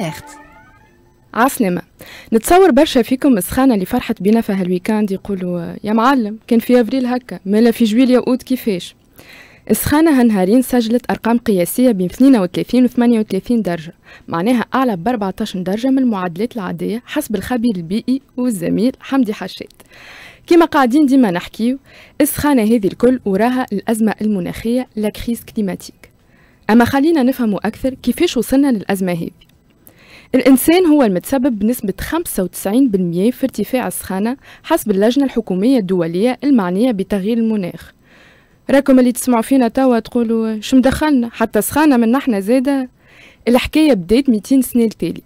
سمعت عسلمة نتصور برشا فيكم السخانة اللي فرحت بينا في هالويكاند يقولوا يا معلم كان في أفريل هكا مالا في جويليا أوت كيفاش السخانة هالنهارين سجلت أرقام قياسية بين 32 و 38 درجة معناها أعلى ب 14 درجة من المعادلات العادية حسب الخبير البيئي والزميل حمدي حشيت كما قاعدين ديما نحكيو السخانة هذه الكل وراها الأزمة المناخية لكريس كليماتيك أما خلينا نفهموا أكثر كيفاش وصلنا للأزمة هذه الإنسان هو المتسبب بنسبة 95% في ارتفاع السخانة حسب اللجنة الحكومية الدولية المعنية بتغيير المناخ راكم اللي تسمعوا فينا توا تقولوا شو مدخلنا حتى سخانة من نحنا زادة الحكاية بدات 200 سنة التالي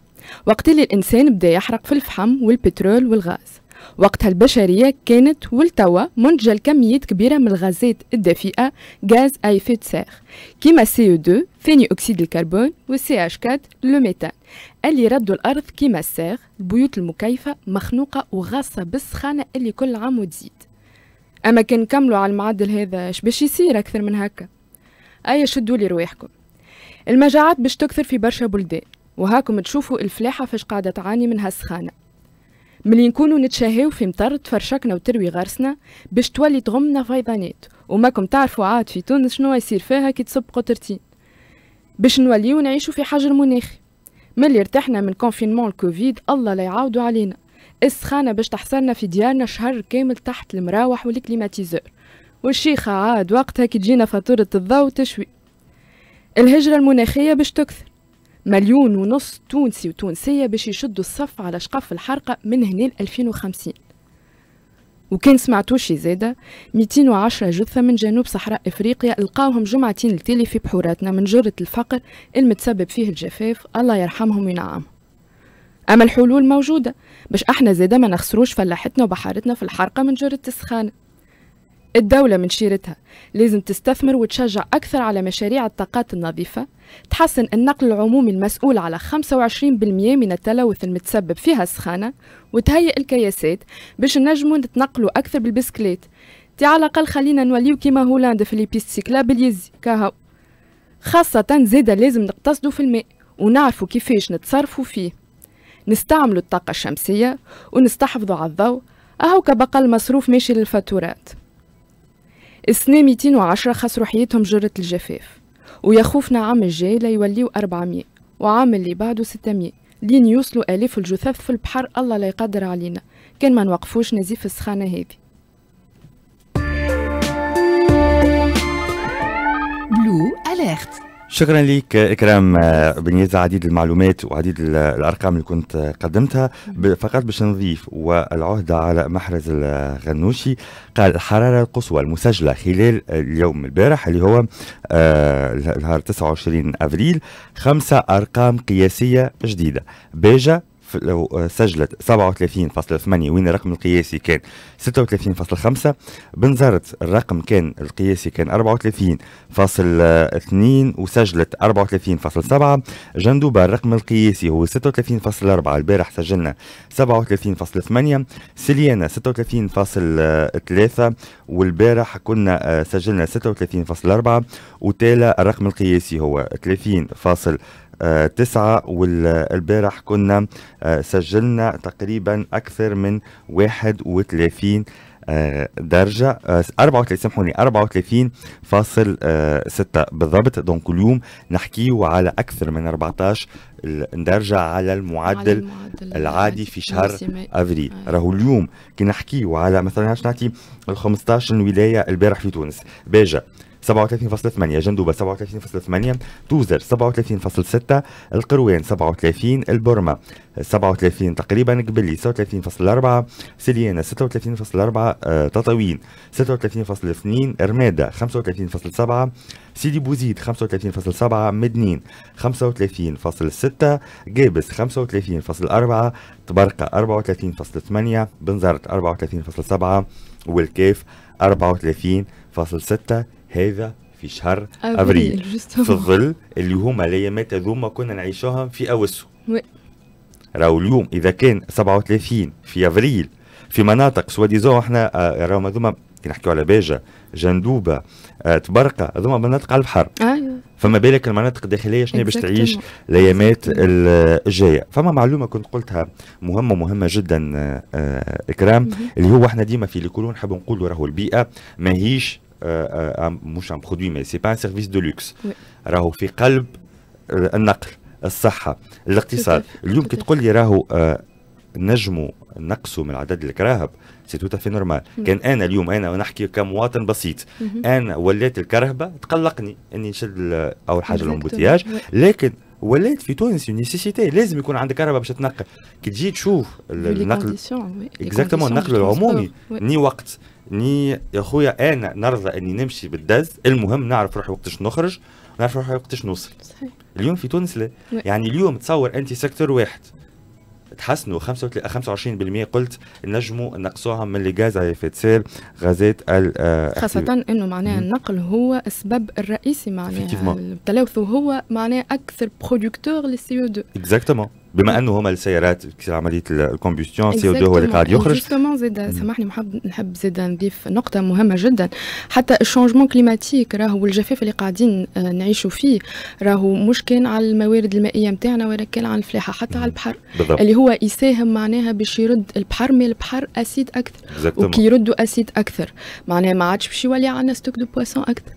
وقت اللي الإنسان بدا يحرق في الفحم والبترول والغاز وقتها البشرية كانت والتوا منتجة لكميات كبيرة من الغازات الدفيئة غاز فيت سير كيما CO2 ثاني أكسيد الكربون و CH4 لو ميثان اللي ردوا الارض كيما الساغ البيوت المكيفه مخنوقه وغاصه بالسخانه اللي كل عام وتزيد اما كان نكملوا على المعدل هذا اش باش يصير اكثر من هكا اي شدوا لي رواحكم المجاعات باش تكثر في برشا بلدان وهاكم تشوفوا الفلاحه فاش قاعده تعاني من هالسخانه ملي نكونوا نتشهيو في مطر تفرشكنا وتروي غرسنا باش تولي تغمنا فيضانات وماكم تعرفوا عاد في تونس شنو يصير فيها كي تصب قطرتين باش نوليو نعيشوا في حجر مناخي ملي ارتحنا من كونفينمون الكوفيد الله لا يعاودوا علينا السخانه باش تحصلنا في ديارنا شهر كامل تحت المراوح والكليماتيزور والشيخة عاد وقتها كي تجينا فاتورة الضوء تشوي الهجرة المناخية باش تكثر مليون ونص تونسي وتونسية باش يشدوا الصف على شقف الحرقة من هنا 2050 وكان سمعتو شي زادة 210 جثة من جنوب صحراء إفريقيا لقاوهم جمعتين التالي في بحوراتنا من جرة الفقر المتسبب فيه الجفاف الله يرحمهم وينعمهم أما الحلول موجودة باش احنا زادة ما نخسروش فلاحتنا وبحارتنا في الحرقة من جرة السخانة الدولة من شيرتها لازم تستثمر وتشجع أكثر على مشاريع الطاقات النظيفة تحسن النقل العمومي المسؤول على 25% من التلوث المتسبب فيها السخانة وتهيئ الكياسات باش نجمو نتنقلوا أكثر بالبسكليت تي على الأقل خلينا نوليو كيما هولندا في لي بيست سيكلابل يزي كهو خاصة زادا لازم نقتصدوا في الماء ونعرفوا كيفاش نتصرفوا فيه نستعملوا الطاقة الشمسية ونستحفظو على الضوء أهو كبقى المصروف ماشي للفاتورات السنة 210 خسروا حياتهم جرة الجفاف ويخوفنا عام الجاي ليوليو 400 وعام اللي بعده 600 لين يوصلوا آلاف الجثث في البحر الله لا يقدر علينا كان ما نوقفوش نزيف السخانة هذه شكرا لك اكرام آه، بنيت عديد المعلومات وعديد الارقام اللي كنت قدمتها فقط باش نضيف والعهده على محرز الغنوشي قال الحراره القصوى المسجله خلال اليوم البارح اللي هو نهار 29 ابريل خمسه ارقام قياسيه جديده باجه لو سجلت 37.8 وين الرقم القياسي كان 36.5 بنزرت الرقم كان القياسي كان 34.2 وسجلت 34.7 جندوبة الرقم القياسي هو 36.4 البارح سجلنا 37.8 سليانة 36.3 والبارح كنا آه، سجلنا 36.4 وتالا الرقم القياسي هو فاصل تسعة والبارح كنا آه، سجلنا تقريبا أكثر من 31 آه، درجة 34 سامحوني 34.6 بالضبط دونك اليوم نحكيه على أكثر من 14 درجة على المعدل, المعدل العادي في شهر إيه؟ أفريل آه. راهو اليوم كي نحكيه على مثلا نعطي ال 15 ولاية البارح في تونس باجة 37.8 جندوبة 37.8 توزر 37.6 القروان 37 البرمة 37 تقريبا قبلي 36.4 سليانة 36.4 تطاوين 36.2 رمادة 35.7 سيدي بوزيد 35.7 مدنين 35.6 جابس 35.4 تبرقة 34.8 بنزرت 34.7 والكيف 34.6 هذا في شهر أبريل, أبريل. في الظل اللي هما الأيامات هذوما كنا نعيشوها في أوسو راهو اليوم إذا كان 37 في أبريل في مناطق سوا ديزون احنا آه، راهو هذوما كي نحكيو على باجة جندوبة آه، تبرقة هذوما مناطق على البحر أيوه. فما بالك المناطق الداخلية شنو باش تعيش الأيامات الجاية فما معلومة كنت قلتها مهمة مهمة جدا آه، إكرام اللي هو احنا ديما في اللي نحب نقولوا راهو البيئة ماهيش مش عن برودوي مي سي با ان سيرفيس دو لوكس راهو في قلب النقل الصحه الاقتصاد اليوم كي تقول لي راهو نجموا نقصوا من عدد الكراهب سي تو في نورمال كان انا اليوم انا ونحكي كمواطن بسيط انا وليت الكرهبه تقلقني اني نشد اول حاجه الامبوتياج لكن ولات في تونس نيسيسيتي لازم يكون عندك كهرباء باش تنقل كي تجي تشوف النقل اكزاكتومون النقل العمومي ني وقت ني يا خويا انا نرضى اني نمشي بالدز المهم نعرف روحي وقتاش نخرج ونعرف روحي وقتاش نوصل صحيح. اليوم في تونس لا يعني اليوم تصور انت سيكتور واحد تحسنوا 25% آه، قلت نجموا نقصوها من لي غاز سير غازات ال آه، خاصة انه معناها النقل هو السبب الرئيسي معناها التلوث هو معناها اكثر برودكتور للسي او 2 اكزاكتومون بما انه هما السيارات عمليه الكومبيستيون سي او 2 هو اللي قاعد يخرج جوستومون زيد سامحني محب نحب زيد نضيف نقطه مهمه جدا حتى الشونجمون كليماتيك راهو الجفاف اللي قاعدين آه، نعيشوا فيه راهو مش كان على الموارد المائيه نتاعنا ولا كان على الفلاحه حتى على البحر بالضبط. اللي هو يساهم معناها باش يرد البحر من البحر اسيد اكثر وكي يردوا اسيد اكثر معناها ما عادش باش يولي عندنا ستوك دو بواسون اكثر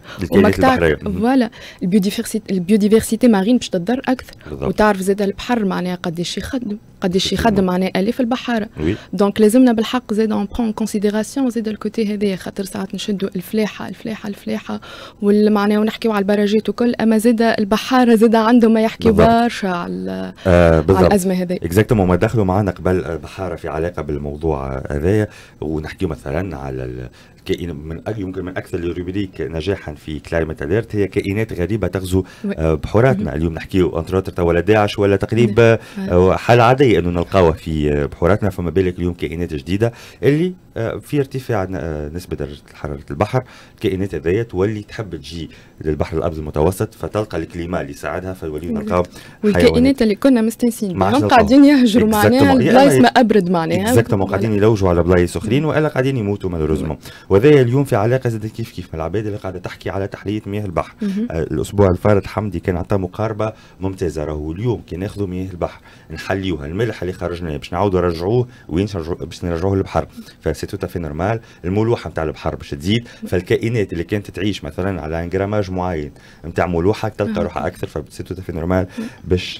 فوالا البيوديفيرسيتي البيوديفيرسيتي مارين باش تضر اكثر بالضبط. وتعرف زاد البحر معناها قداش يخدم قداش يخدم نعم. معناها الاف البحاره دونك لازمنا بالحق زاد اون برون كونسيديراسيون زاد الكوتي هذايا خاطر ساعات نشدوا الفلاحه الفلاحه الفلاحه والمعنى ونحكيو على البراجات وكل اما زاد البحاره زاد عندهم ما يحكي برشا على, آه على الازمه هذايا اكزاكتومون ما دخلوا معنا قبل البحاره في علاقه بالموضوع هذايا ونحكيو مثلا على كائن من يمكن من اكثر الروبريك نجاحا في كلايمت اليرت هي كائنات غريبه تغزو آه، بحوراتنا اليوم نحكيو انتر ولا داعش ولا تقريب نعم. آه، حاله عاديه جاي انه نلقاوها في بحوراتنا فما بالك اليوم كائنات جديده اللي آه، في ارتفاع آه، نسبه درجه حراره البحر الكائنات هذيا تولي تحب تجي للبحر الابيض المتوسط فتلقى الكليما اللي يساعدها فتولي نلقاو والكائنات اللي كنا مستانسين بهم قاعدين يهجروا معناها إيه، البلايص ما ابرد معناها اكزاكتومون قاعدين يلوجوا على بلايص اخرين والا قاعدين يموتوا مالوريزمون وهذايا اليوم في علاقه زاد كيف كيف مع العباد اللي قاعده تحكي على تحليه مياه البحر آه، الاسبوع الفارط حمدي كان عطى مقاربه ممتازه راهو اليوم كي ناخذوا مياه البحر نحليوها الملح اللي خرجناه باش نعاودوا نرجعوه وين باش نرجعوه للبحر فسي تو تافي نورمال الملوحه نتاع البحر باش تزيد فالكائنات اللي كانت تعيش مثلا على انجراماج معين نتاع ملوحه تلقى روحها اكثر فسي تو تافي نورمال باش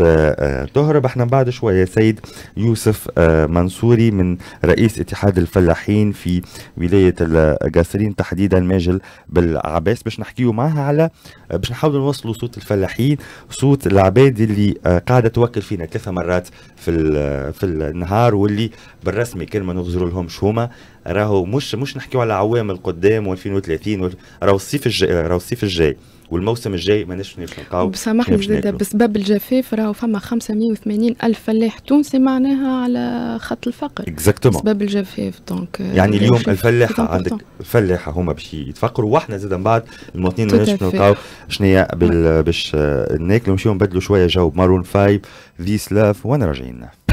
تهرب احنا بعد شويه سيد يوسف منصوري من رئيس اتحاد الفلاحين في ولايه القاصرين تحديدا ماجل بالعباس باش نحكيو معها على باش نحاولوا نوصلوا صوت الفلاحين صوت العباد اللي قاعده توكل فينا ثلاثه مرات في في النهار واللي بالرسمي كان ما نغزروا لهم شومه راهو مش مش نحكيو على عوامل قدام 2030 راهو الصيف الجاي راهو الصيف الجاي والموسم الجاي ماناش نلقاو وبسامحني زاد بسبب الجفاف راهو فما 580 الف فلاح تونسي معناها على خط الفقر اكزاكتومون بسبب الجفاف دونك euh, يعني اليوم الفلاحه عندك الفلاحه هما باش يتفقروا واحنا زاد من بعد المواطنين ماناش نلقاو شنيا باش ناكلوا نمشيو نبدلوا شويه جو مارون فايب ذيس لاف وانا راجعين